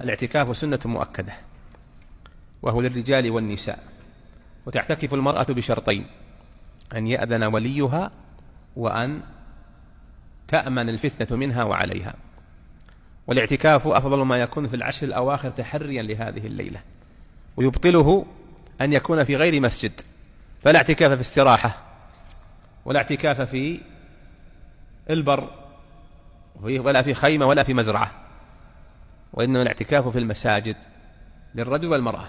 الاعتكاف سنة مؤكدة وهو للرجال والنساء وتعتكف المرأة بشرطين أن يأذن وليها وأن تأمن الفتنة منها وعليها والاعتكاف أفضل ما يكون في العشر الأواخر تحريا لهذه الليلة ويبطله أن يكون في غير مسجد فلا اعتكاف في استراحة ولا اعتكاف في البر ولا في خيمة ولا في مزرعة وإنما الاعتكاف في المساجد للرجل والمرأة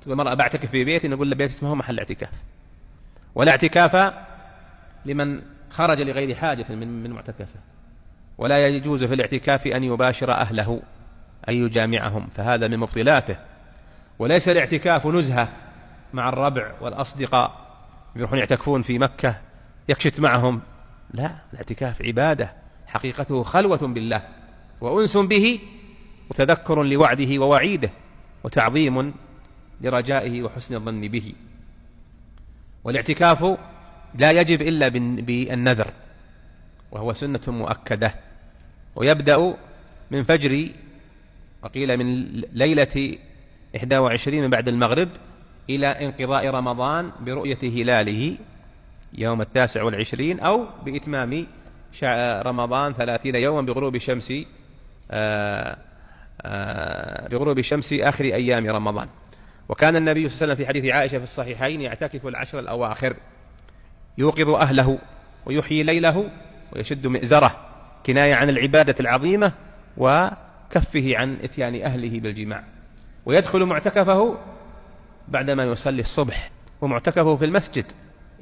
تقول المرأة بعتكف في بيتي نقول له بيت اسمه محل اعتكاف ولا اعتكاف لمن خرج لغير حاجة من من معتكفه ولا يجوز في الاعتكاف أن يباشر أهله أن يجامعهم فهذا من مبطلاته وليس الاعتكاف نزهة مع الربع والأصدقاء يروحون يعتكفون في مكة يكشت معهم لا الاعتكاف عبادة حقيقته خلوة بالله وأنس به وتذكر لوعده ووعيده وتعظيم لرجائه وحسن الظن به والاعتكاف لا يجب الا بالنذر وهو سنه مؤكده ويبدا من فجر وقيل من ليله 21 بعد المغرب الى انقضاء رمضان برؤيه هلاله يوم التاسع والعشرين او باتمام رمضان ثلاثين يوما بغروب شمس آه، آه، بغروب شمس آخر أيام رمضان وكان النبي صلى الله عليه وسلم في حديث عائشة في الصحيحين يعتكف العشر الأواخر يوقظ أهله ويحيي ليله ويشد مئزره كناية عن العبادة العظيمة وكفه عن إتيان أهله بالجماع ويدخل معتكفه بعدما يصلي الصبح ومعتكفه في المسجد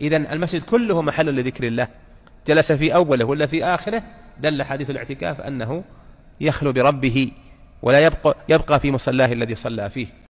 إذا المسجد كله محل لذكر الله جلس في أوله ولا في آخره دل حديث الاعتكاف أنه يخلو بربه ولا يبقى, يبقى في مصلاه الذي صلى فيه